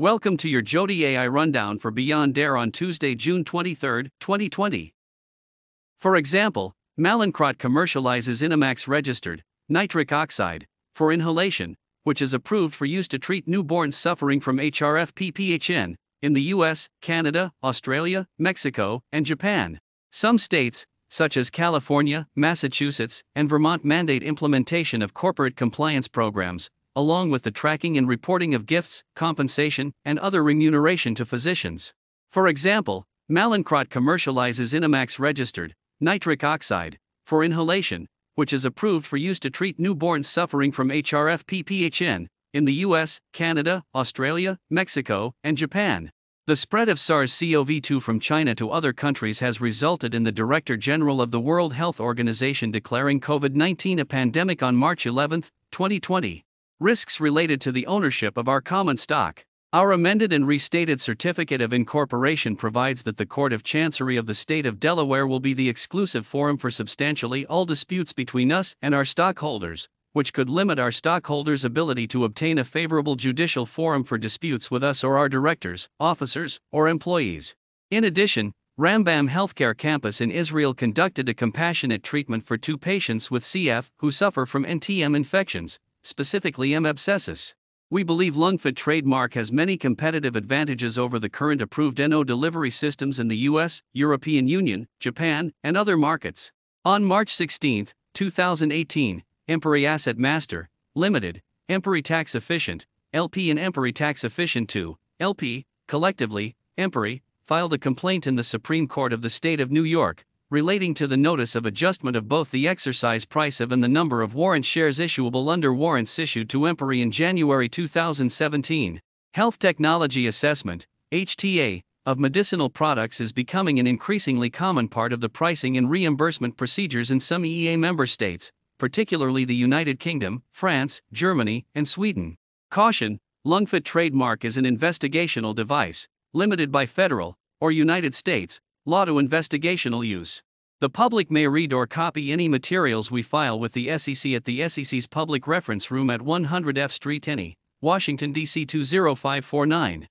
Welcome to your Jody AI Rundown for Beyond Air on Tuesday, June 23, 2020. For example, Mallinckrodt commercializes Inamax registered nitric oxide for inhalation, which is approved for use to treat newborns suffering from HRFPPHN in the US, Canada, Australia, Mexico, and Japan. Some states, such as California, Massachusetts, and Vermont mandate implementation of corporate compliance programs along with the tracking and reporting of gifts, compensation, and other remuneration to physicians. For example, Mallinckrodt commercializes Inamax registered nitric oxide for inhalation, which is approved for use to treat newborns suffering from HRFPPHN in the US, Canada, Australia, Mexico, and Japan. The spread of SARS-CoV-2 from China to other countries has resulted in the Director General of the World Health Organization declaring COVID-19 a pandemic on March 11, 2020. Risks related to the ownership of our common stock. Our amended and restated Certificate of Incorporation provides that the Court of Chancery of the State of Delaware will be the exclusive forum for substantially all disputes between us and our stockholders, which could limit our stockholders' ability to obtain a favorable judicial forum for disputes with us or our directors, officers, or employees. In addition, Rambam Healthcare Campus in Israel conducted a compassionate treatment for two patients with CF who suffer from NTM infections, specifically M. abscessus. We believe LungFit trademark has many competitive advantages over the current approved NO delivery systems in the US, European Union, Japan, and other markets. On March 16, 2018, Empery Asset Master, Limited, Empery Tax Efficient, LP and Empery Tax Efficient 2, LP, collectively, Empery, filed a complaint in the Supreme Court of the State of New York, relating to the notice of adjustment of both the exercise price of and the number of warrant shares issuable under warrants issued to Empery in January 2017. Health technology assessment (HTA) of medicinal products is becoming an increasingly common part of the pricing and reimbursement procedures in some EEA member states, particularly the United Kingdom, France, Germany, and Sweden. Caution: LungFit trademark is an investigational device, limited by federal or United States law to investigational use. The public may read or copy any materials we file with the SEC at the SEC's Public Reference Room at 100 F Street, Any, Washington, D.C. 20549.